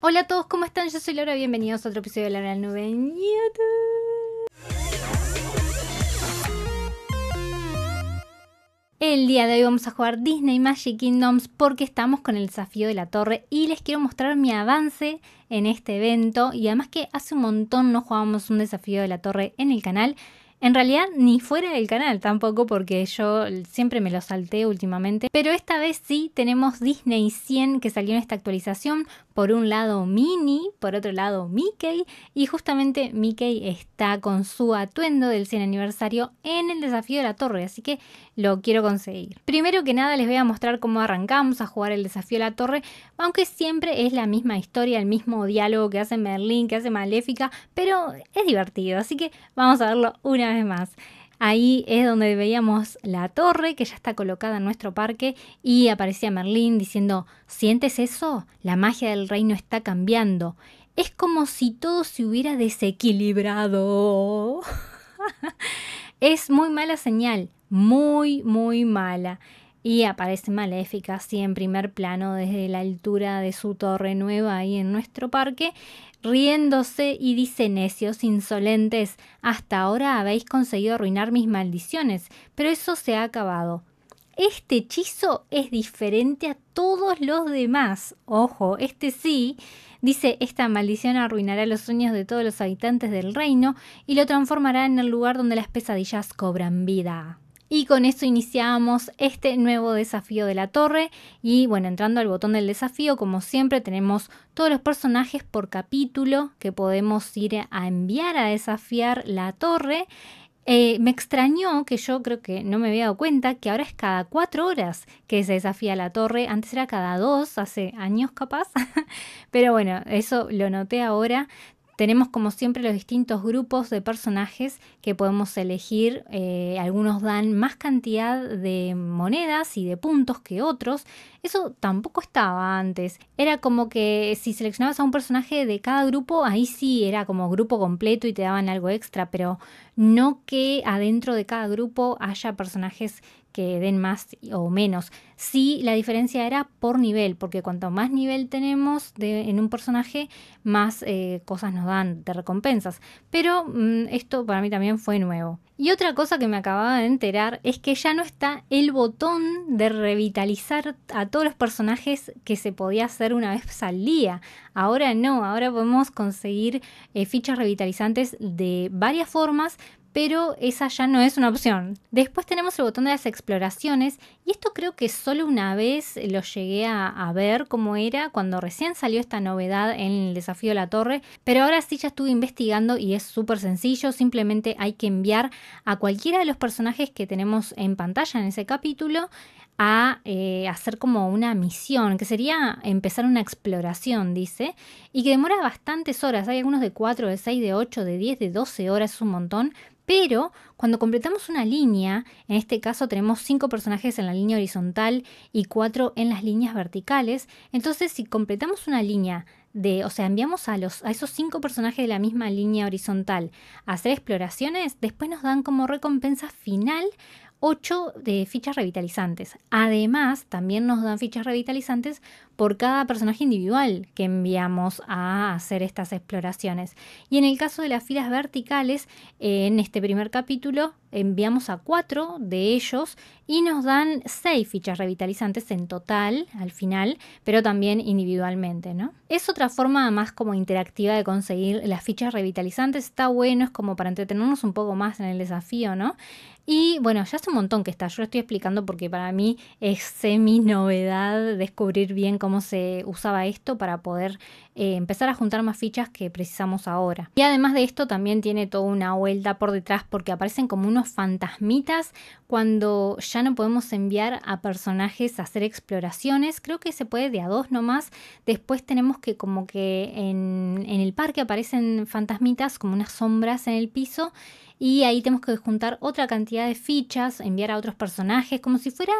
Hola a todos, ¿cómo están? Yo soy Laura, bienvenidos a otro episodio de Laura Nube en YouTube. El día de hoy vamos a jugar Disney Magic Kingdoms porque estamos con el desafío de la torre y les quiero mostrar mi avance en este evento y además que hace un montón no jugábamos un desafío de la torre en el canal. En realidad ni fuera del canal tampoco porque yo siempre me lo salté últimamente. Pero esta vez sí tenemos Disney 100 que salió en esta actualización por un lado Minnie, por otro lado Mickey, y justamente Mickey está con su atuendo del 100 aniversario en el desafío de la torre, así que lo quiero conseguir. Primero que nada les voy a mostrar cómo arrancamos a jugar el desafío de la torre, aunque siempre es la misma historia, el mismo diálogo que hace Merlín, que hace Maléfica, pero es divertido, así que vamos a verlo una vez más. Ahí es donde veíamos la torre que ya está colocada en nuestro parque y aparecía Merlín diciendo, ¿sientes eso? La magia del reino está cambiando. Es como si todo se hubiera desequilibrado. es muy mala señal, muy, muy mala. Y aparece Maléfica, así en primer plano, desde la altura de su torre nueva ahí en nuestro parque riéndose y dice necios, insolentes, hasta ahora habéis conseguido arruinar mis maldiciones, pero eso se ha acabado. Este hechizo es diferente a todos los demás. Ojo, este sí. Dice, esta maldición arruinará los sueños de todos los habitantes del reino y lo transformará en el lugar donde las pesadillas cobran vida. Y con esto iniciamos este nuevo desafío de la torre. Y bueno, entrando al botón del desafío, como siempre, tenemos todos los personajes por capítulo que podemos ir a enviar a desafiar la torre. Eh, me extrañó que yo creo que no me había dado cuenta que ahora es cada cuatro horas que se desafía la torre. Antes era cada dos, hace años capaz. Pero bueno, eso lo noté ahora. Tenemos como siempre los distintos grupos de personajes que podemos elegir. Eh, algunos dan más cantidad de monedas y de puntos que otros. Eso tampoco estaba antes. Era como que si seleccionabas a un personaje de cada grupo, ahí sí era como grupo completo y te daban algo extra, pero no que adentro de cada grupo haya personajes que den más o menos. Sí, la diferencia era por nivel, porque cuanto más nivel tenemos en un personaje, más eh, cosas nos dan de recompensas. Pero mm, esto para mí también fue nuevo. Y otra cosa que me acababa de enterar es que ya no está el botón de revitalizar a todos los personajes que se podía hacer una vez salía Ahora no, ahora podemos conseguir eh, fichas revitalizantes de varias formas pero esa ya no es una opción. Después tenemos el botón de las exploraciones y esto creo que solo una vez lo llegué a, ver cómo era cuando recién salió esta novedad en el desafío de la torre, pero ahora sí ya estuve investigando y es súper sencillo, simplemente hay que enviar a cualquiera de los personajes que tenemos en pantalla en ese capítulo a eh, hacer como una misión, que sería empezar una exploración, dice, y que demora bastantes horas, hay algunos de 4, de 6, de 8, de 10, de 12 horas, es un montón, pero cuando completamos una línea, en este caso tenemos cinco personajes en la línea horizontal y cuatro en las líneas verticales, entonces si completamos una línea de, o sea, enviamos a, los, a esos cinco personajes de la misma línea horizontal a hacer exploraciones, después nos dan como recompensa final 8 de fichas revitalizantes. Además, también nos dan fichas revitalizantes por cada personaje individual que enviamos a hacer estas exploraciones. Y en el caso de las filas verticales, en este primer capítulo enviamos a cuatro de ellos y nos dan seis fichas revitalizantes en total al final, pero también individualmente, ¿no? Es otra forma más como interactiva de conseguir las fichas revitalizantes, está bueno, es como para entretenernos un poco más en el desafío, ¿no? Y bueno, ya hace un montón que está, yo lo estoy explicando porque para mí es semi novedad descubrir bien cómo se usaba esto para poder eh, empezar a juntar más fichas que precisamos ahora. Y además de esto también tiene toda una vuelta por detrás porque aparecen como unos fantasmitas cuando ya no podemos enviar a personajes a hacer exploraciones. Creo que se puede de a dos nomás. Después tenemos que como que en, en el parque aparecen fantasmitas como unas sombras en el piso y ahí tenemos que juntar otra cantidad de fichas, enviar a otros personajes, como si fuera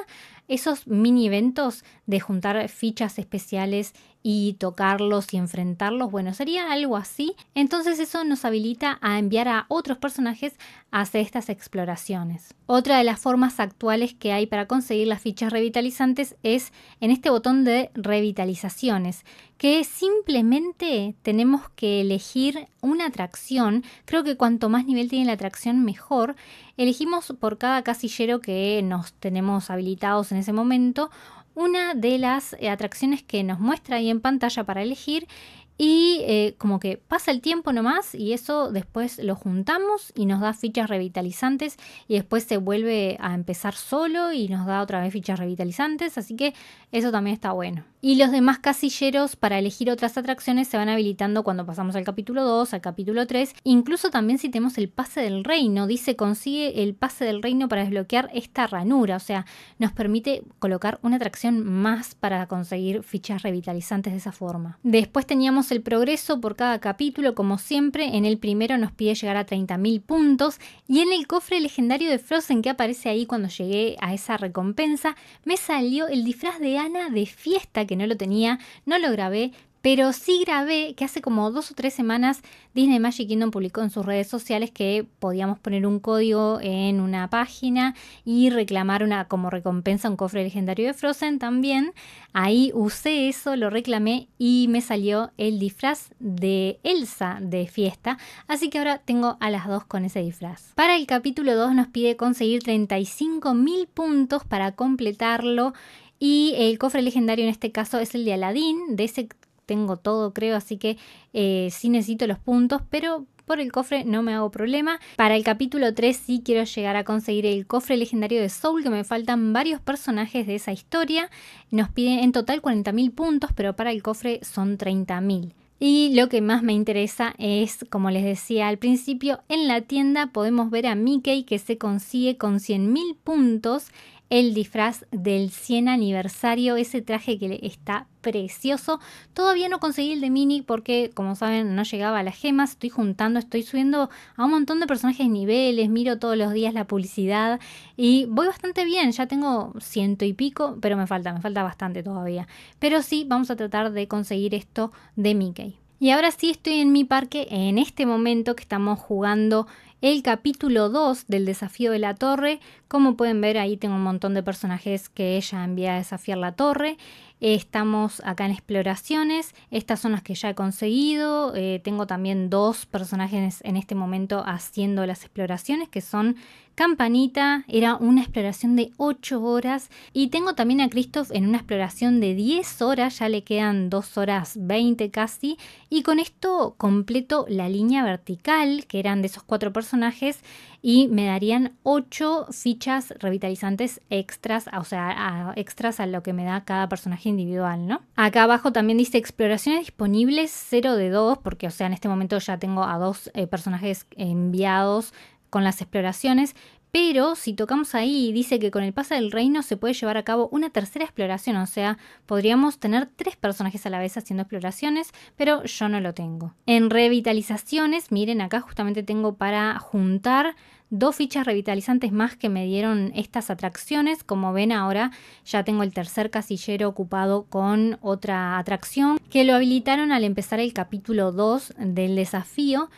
esos mini eventos de juntar fichas especiales y tocarlos y enfrentarlos, bueno, sería algo así. Entonces eso nos habilita a enviar a otros personajes a hacer estas exploraciones. Otra de las formas actuales que hay para conseguir las fichas revitalizantes es en este botón de revitalizaciones, que simplemente tenemos que elegir una atracción. Creo que cuanto más nivel tiene la atracción mejor elegimos por cada casillero que nos tenemos habilitados en ese momento una de las eh, atracciones que nos muestra ahí en pantalla para elegir y eh, como que pasa el tiempo nomás y eso después lo juntamos y nos da fichas revitalizantes y después se vuelve a empezar solo y nos da otra vez fichas revitalizantes, así que eso también está bueno. Y los demás casilleros para elegir otras atracciones se van habilitando cuando pasamos al capítulo 2, al capítulo 3, incluso también si tenemos el pase del reino, dice consigue el pase del reino para desbloquear esta ranura, o sea, nos permite colocar una atracción más para conseguir fichas revitalizantes de esa forma. Después teníamos el progreso por cada capítulo, como siempre. En el primero nos pide llegar a 30.000 puntos. Y en el cofre legendario de Frozen que aparece ahí cuando llegué a esa recompensa, me salió el disfraz de Ana de fiesta, que no lo tenía, no lo grabé, pero sí grabé que hace como dos o tres semanas Disney Magic Kingdom publicó en sus redes sociales que podíamos poner un código en una página y reclamar una, como recompensa un cofre legendario de Frozen también. Ahí usé eso, lo reclamé y me salió el disfraz de Elsa de fiesta. Así que ahora tengo a las dos con ese disfraz. Para el capítulo 2 nos pide conseguir 35.000 puntos para completarlo. Y el cofre legendario en este caso es el de Aladdin. De ese tengo todo creo, así que eh, sí necesito los puntos, pero por el cofre no me hago problema. Para el capítulo 3 sí quiero llegar a conseguir el cofre legendario de Soul, que me faltan varios personajes de esa historia. Nos piden en total 40.000 puntos, pero para el cofre son 30.000. Y lo que más me interesa es, como les decía al principio, en la tienda podemos ver a Mickey que se consigue con 100.000 puntos el disfraz del 100 aniversario, ese traje que está precioso. Todavía no conseguí el de Mini porque, como saben, no llegaba a las gemas. Estoy juntando, estoy subiendo a un montón de personajes niveles, miro todos los días la publicidad y voy bastante bien. Ya tengo ciento y pico, pero me falta, me falta bastante todavía. Pero sí, vamos a tratar de conseguir esto de Mickey. Y ahora sí estoy en mi parque en este momento que estamos jugando el capítulo 2 del desafío de la torre. Como pueden ver, ahí tengo un montón de personajes que ella envía a desafiar la torre. Estamos acá en exploraciones, estas son las que ya he conseguido. Eh, tengo también dos personajes en este momento haciendo las exploraciones, que son Campanita, era una exploración de 8 horas. Y tengo también a Christoph en una exploración de 10 horas, ya le quedan 2 horas 20 casi. Y con esto completo la línea vertical, que eran de esos cuatro personajes personajes y me darían 8 fichas revitalizantes extras, o sea, a, extras a lo que me da cada personaje individual, ¿no? Acá abajo también dice exploraciones disponibles 0 de 2, porque, o sea, en este momento ya tengo a dos eh, personajes enviados con las exploraciones, pero si tocamos ahí, dice que con el pase del reino se puede llevar a cabo una tercera exploración, o sea, podríamos tener tres personajes a la vez haciendo exploraciones, pero yo no lo tengo. En revitalizaciones, miren, acá justamente tengo para juntar dos fichas revitalizantes más que me dieron estas atracciones. Como ven ahora ya tengo el tercer casillero ocupado con otra atracción que lo habilitaron al empezar el capítulo 2 del desafío.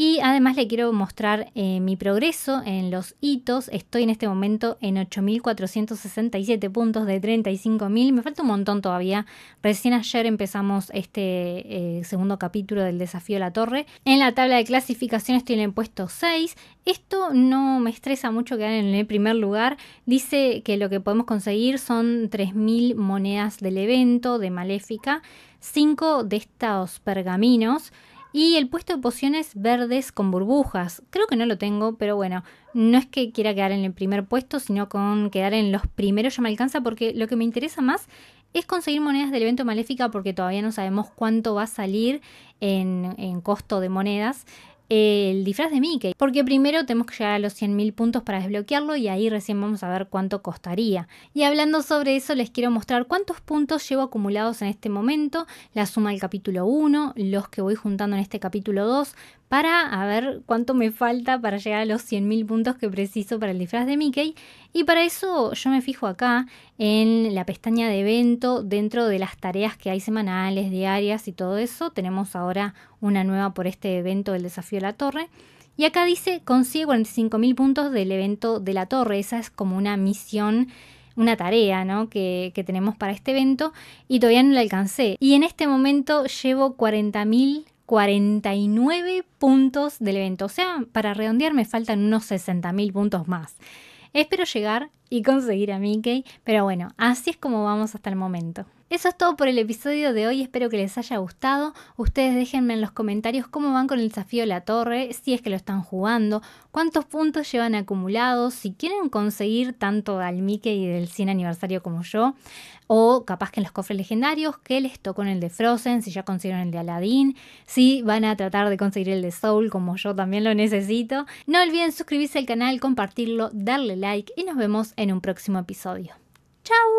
Y además le quiero mostrar eh, mi progreso en los hitos. Estoy en este momento en 8.467 puntos de 35.000. Me falta un montón todavía. Recién ayer empezamos este eh, segundo capítulo del desafío de la torre. En la tabla de clasificación estoy en el puesto 6. Esto no me estresa mucho quedar en el primer lugar. Dice que lo que podemos conseguir son 3.000 monedas del evento de Maléfica, 5 de estos pergaminos, y el puesto de pociones verdes con burbujas. Creo que no lo tengo, pero bueno, no es que quiera quedar en el primer puesto, sino con quedar en los primeros ya me alcanza porque lo que me interesa más es conseguir monedas del evento maléfica porque todavía no sabemos cuánto va a salir en, costo de monedas el disfraz de Mickey, porque primero tenemos que llegar a los 100.000 puntos para desbloquearlo y ahí recién vamos a ver cuánto costaría. Y hablando sobre eso, les quiero mostrar cuántos puntos llevo acumulados en este momento, la suma del capítulo 1, los que voy juntando en este capítulo 2, para ver cuánto me falta para llegar a los 100.000 puntos que preciso para el disfraz de Mickey y para eso yo me fijo acá en la pestaña de evento dentro de las tareas que hay semanales, diarias y todo eso. Tenemos ahora una nueva por este evento del desafío de la torre. Y acá dice, consigue 45.000 puntos del evento de la torre. Esa es como una misión una tarea ¿no? que, que, tenemos para este evento y todavía no la alcancé. Y en este momento llevo 40.049 puntos del evento. O sea, para redondear me faltan unos 60.000 puntos más. Espero llegar y conseguir a Mickey, pero bueno, así es como vamos hasta el momento. Eso es todo por el episodio de hoy, espero que les haya gustado. Ustedes déjenme en los comentarios cómo van con el desafío de la torre, si es que lo están jugando, cuántos puntos llevan acumulados, si quieren conseguir tanto al Mickey y del 100 aniversario como yo, o capaz que en los cofres legendarios, qué les tocó en el de Frozen, si ya consiguieron el de Aladdin, si van a tratar de conseguir el de Soul como yo también lo necesito. No olviden suscribirse al canal, compartirlo, darle like y nos vemos en un próximo episodio. ¡Chao!